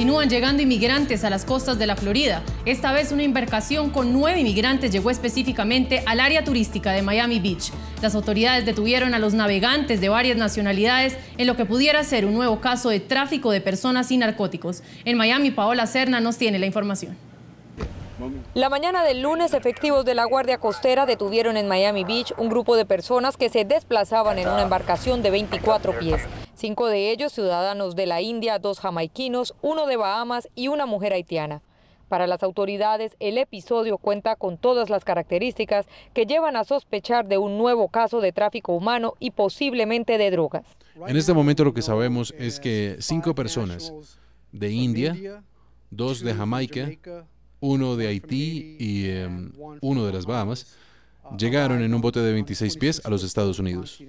Continúan llegando inmigrantes a las costas de la Florida. Esta vez una embarcación con nueve inmigrantes llegó específicamente al área turística de Miami Beach. Las autoridades detuvieron a los navegantes de varias nacionalidades en lo que pudiera ser un nuevo caso de tráfico de personas y narcóticos. En Miami, Paola Cerna nos tiene la información. La mañana del lunes, efectivos de la Guardia Costera detuvieron en Miami Beach un grupo de personas que se desplazaban en una embarcación de 24 pies. Cinco de ellos ciudadanos de la India, dos jamaiquinos, uno de Bahamas y una mujer haitiana. Para las autoridades, el episodio cuenta con todas las características que llevan a sospechar de un nuevo caso de tráfico humano y posiblemente de drogas. En este momento lo que sabemos es que cinco personas de India, dos de Jamaica, uno de Haití y em, uno de las Bahamas, llegaron en un bote de 26 pies a los Estados Unidos.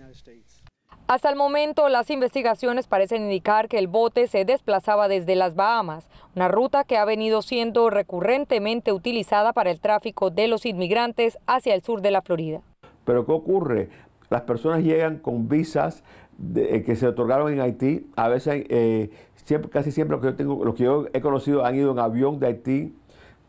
Hasta el momento, las investigaciones parecen indicar que el bote se desplazaba desde las Bahamas, una ruta que ha venido siendo recurrentemente utilizada para el tráfico de los inmigrantes hacia el sur de la Florida. Pero ¿qué ocurre? Las personas llegan con visas eh, que se otorgaron en Haití, a veces eh, casi siempre que, los que yo he conocido han ido en avión de Haití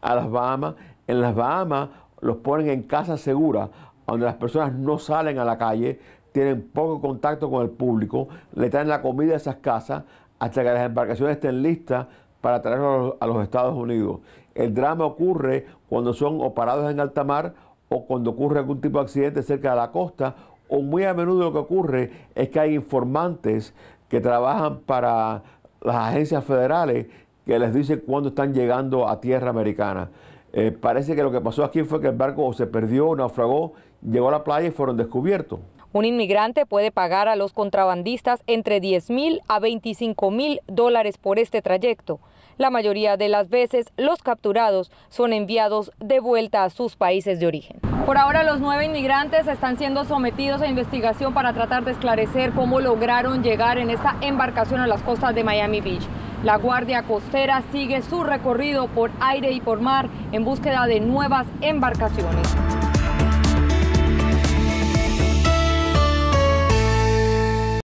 a las Bahamas. En las Bahamas los ponen en casas seguras, donde las personas no salen a la calle, tienen poco contacto con el público, le traen la comida a esas casas hasta que las embarcaciones estén listas para traerlos a los Estados Unidos. El drama ocurre cuando son parados en alta mar o cuando ocurre algún tipo de accidente cerca de la costa o muy a menudo lo que ocurre es que hay informantes que trabajan para las agencias federales que les dice cuándo están llegando a tierra americana. Eh, parece que lo que pasó aquí fue que el barco se perdió, naufragó, llegó a la playa y fueron descubiertos. Un inmigrante puede pagar a los contrabandistas entre 10 mil a 25 mil dólares por este trayecto. La mayoría de las veces los capturados son enviados de vuelta a sus países de origen. Por ahora los nueve inmigrantes están siendo sometidos a investigación para tratar de esclarecer cómo lograron llegar en esta embarcación a las costas de Miami Beach. La Guardia Costera sigue su recorrido por aire y por mar en búsqueda de nuevas embarcaciones.